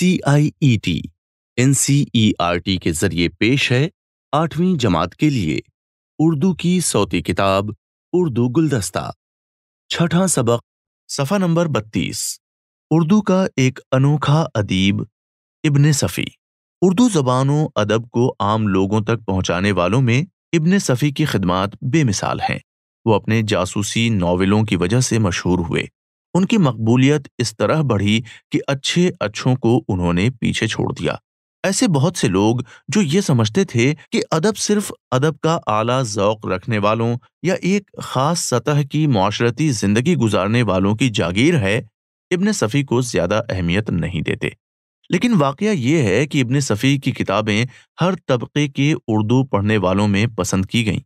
C I E T N C E R T के जरिए पेश है आठवीं जमात के लिए उर्दू की सौती किताब उर्दू गुलदस्ता छठा सबक सफ़ा नंबर बत्तीस उर्दू का एक अनोखा अदीब इब्न सफ़ी उर्दू ज़बानों अदब को आम लोगों तक पहुंचाने वालों में इब्न सफ़ी की खिदमात बेमिसाल हैं वो अपने जासूसी नावलों की वजह से मशहूर हुए उनकी मकबूलियत इस तरह बढ़ी कि अच्छे अच्छों को उन्होंने पीछे छोड़ दिया ऐसे बहुत से लोग जो ये समझते थे कि अदब सिर्फ अदब का आला जौक रखने वालों या एक खास सतह की माशरती जिंदगी गुजारने वालों की जागीर है इबन सफ़ी को ज़्यादा अहमियत नहीं देते लेकिन वाक़ ये है कि इबन सफ़ी की किताबें हर तबके के उर्दू पढ़ने वालों में पसंद की गईं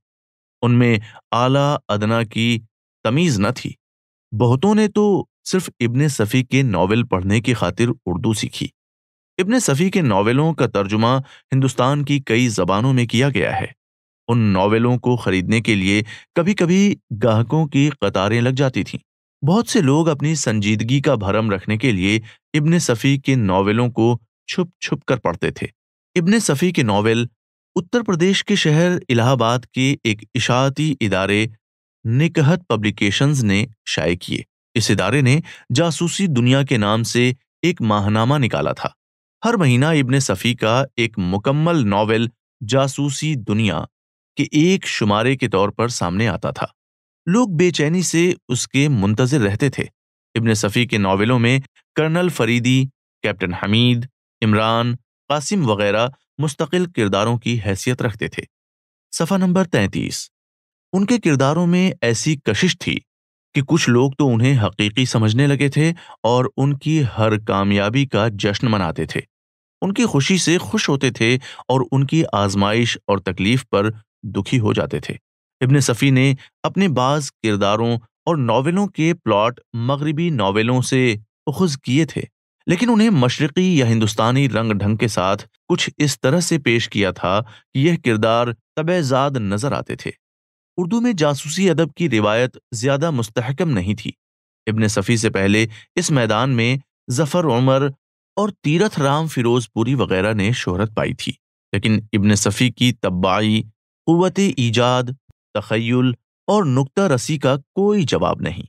उनमें आला अदना की तमीज़ न थी बहुतों ने तो सिर्फ इबन सफ़ी के नावल पढ़ने की खातिर उर्दू सीखी इबन सफ़ी के नावलों का तर्जुमा हिंदुस्तान की कई ज़बानों में किया गया है उन नावलों को खरीदने के लिए कभी कभी गाहकों की कतारें लग जाती थीं बहुत से लोग अपनी संजीदगी का भरम रखने के लिए इबन सफ़ी के नावलों को छुप छुप कर पढ़ते थे इबन सफ़ी के नावल उत्तर प्रदेश के शहर इलाहाबाद के एक इशाती इदारे निकहत पब्लिकेशंस ने शाये किए इस इदारे ने जासूसी दुनिया के नाम से एक माहनामा निकाला था हर महीना इब्ने सफ़ी का एक मुकम्मल नावल जासूसी दुनिया के एक शुमारे के तौर पर सामने आता था लोग बेचैनी से उसके मुंतजर रहते थे इब्ने सफ़ी के नावलों में कर्नल फरीदी कैप्टन हमीद इमरान कासिम वगैरह मुस्तकिल किरदारों की हैसियत रखते थे सफ़ा नंबर तैंतीस उनके किरदारों में ऐसी कशिश थी कि कुछ लोग तो उन्हें हकीकी समझने लगे थे और उनकी हर कामयाबी का जश्न मनाते थे उनकी खुशी से खुश होते थे और उनकी आजमाइश और तकलीफ पर दुखी हो जाते थे इब्ने सफ़ी ने अपने बाज किरदारों और नावलों के प्लॉट मगरबी नावलों से उखज किए थे लेकिन उन्हें मशरक़ी या हिंदुस्तानी रंग ढंग के साथ कुछ इस तरह से पेश किया था कि यह किरदार तबेजाद नजर आते थे उर्दू में जासूसी अदब की रिवायत ज्यादा मुस्तहकम नहीं थी इब्ने सफ़ी से पहले इस मैदान में जफ़र उमर और तीरथ राम फिरोजपुरी वगैरह ने शोहरत पाई थी लेकिन इब्न सफ़ी की तब्बाई क़वत ईजाद तखयल और नुकता रसी का कोई जवाब नहीं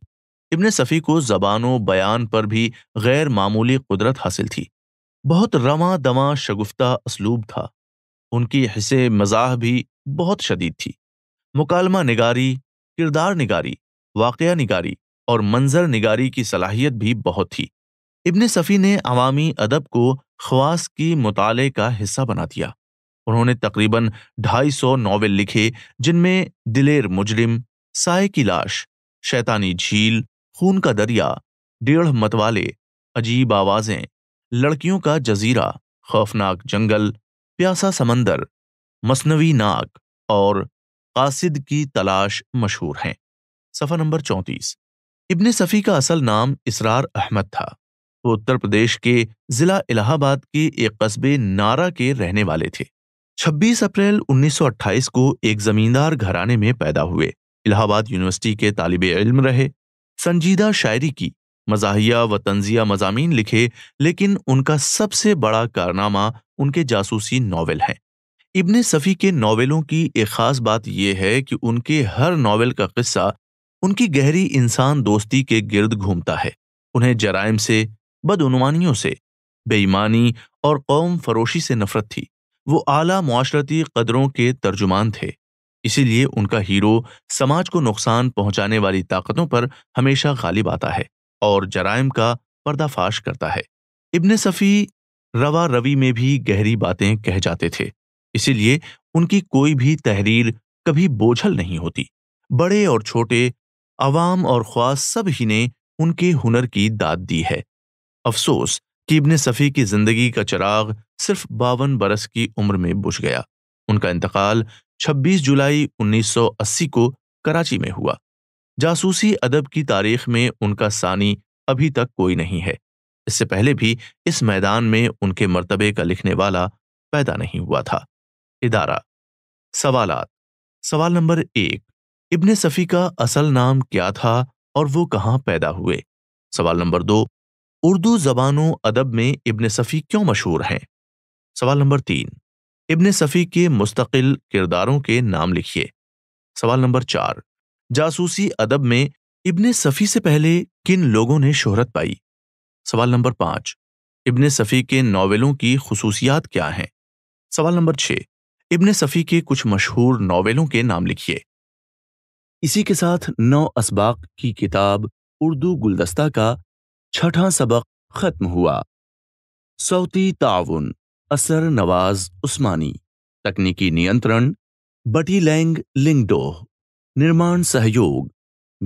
इब्न सफ़ी को जबानों बयान पर भी गैर मामूली कुदरत हासिल थी बहुत रवा दवा शगुफ्ता इसलूब था उनकी हिस्से मजाह भी बहुत शदीद थी मुकालमा निगारी किरदार निगारी वाक़ निगारी और मंजर निगारी की सलाहियत भी बहुत थी इबन सफ़ी ने अवामी अदब को ख्वास की मुताले का हिस्सा बना दिया उन्होंने तकरीबन 250 नावल लिखे जिनमें दिलेर मुजरिम साय की लाश शैतानी झील खून का दरिया डेढ़ मतवाले अजीब आवाज़ें लड़कियों का जजीरा खौफनाक जंगल प्यासा समंदर मसनवी नाक और कासिद की तलाश मशहूर हैं सफ़ा नंबर चौंतीस इब्ने सफ़ी का असल नाम इसरार अहमद था वो उत्तर प्रदेश के ज़िला इलाहाबाद के एक कस्बे नारा के रहने वाले थे 26 अप्रैल 1928 को एक ज़मींदार घराने में पैदा हुए इलाहाबाद यूनिवर्सिटी के तालब इल्म रहे संजीदा शायरी की मजाहिया व तंजिया मजामी लिखे लेकिन उनका सबसे बड़ा कारनामा उनके जासूसी नावल हैं इब्ने सफ़ी के नावलों की एक ख़ास बात यह है कि उनके हर नावल का किस्सा उनकी गहरी इंसान दोस्ती के गिर्द घूमता है उन्हें जराइम से बदनवानियों से बेईमानी और कौम फरोशी से नफरत थी वो आला माशरती कदरों के तर्जुमान थे इसीलिए उनका हीरो समाज को नुकसान पहुंचाने वाली ताकतों पर हमेशा गालिब आता है और जराइम का पर्दाफाश करता है इब्ने सफ़ी रवा रवी में भी गहरी बातें कह जाते थे इसीलिए उनकी कोई भी तहरीर कभी बोझल नहीं होती बड़े और छोटे अवाम और ख्वास सब ही ने उनके हुनर की दाद दी है अफसोस कि इब्ने सफ़ी की ज़िंदगी का चिराग सिर्फ बावन बरस की उम्र में बुझ गया उनका इंतकाल 26 जुलाई 1980 को कराची में हुआ जासूसी अदब की तारीख में उनका सानी अभी तक कोई नहीं है इससे पहले भी इस मैदान में उनके मर्तबे का लिखने वाला पैदा नहीं हुआ था इदारा सवाल सवाल नंबर एक इब्न सफ़ी का असल नाम क्या था और वो कहाँ पैदा हुए सवाल नंबर दो उर्दू जबान अदब में इब्न सफ़ी क्यों मशहूर हैं सवाल नंबर तीन इब्न सफ़ी के मुस्तकिल किरदारों के नाम लिखिए सवाल नंबर चार जासूसी अदब में इब्न सफ़ी से पहले किन लोगों ने शोहरत पाई सवाल नंबर पाँच इब्न सफ़ी के नावलों की खसूसियात क्या हैं सवाल नंबर छः इब्ने सफ़ी के कुछ मशहूर नावलों के नाम लिखिए इसी के साथ नौ इसबाक की किताब उर्दू गुलदस्ता का छठा सबक खत्म हुआ सऊती ताउन असर नवाज उस्मानी तकनीकी नियंत्रण बटी लैंग लिंगडोह निर्माण सहयोग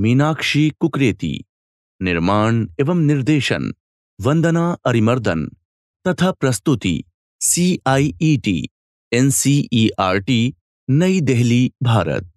मीनाक्षी कुकरेती निर्माण एवं निर्देशन वंदना अरिमर्दन तथा प्रस्तुति सी आई ई टी एनसीईआरटी नई दिल्ली भारत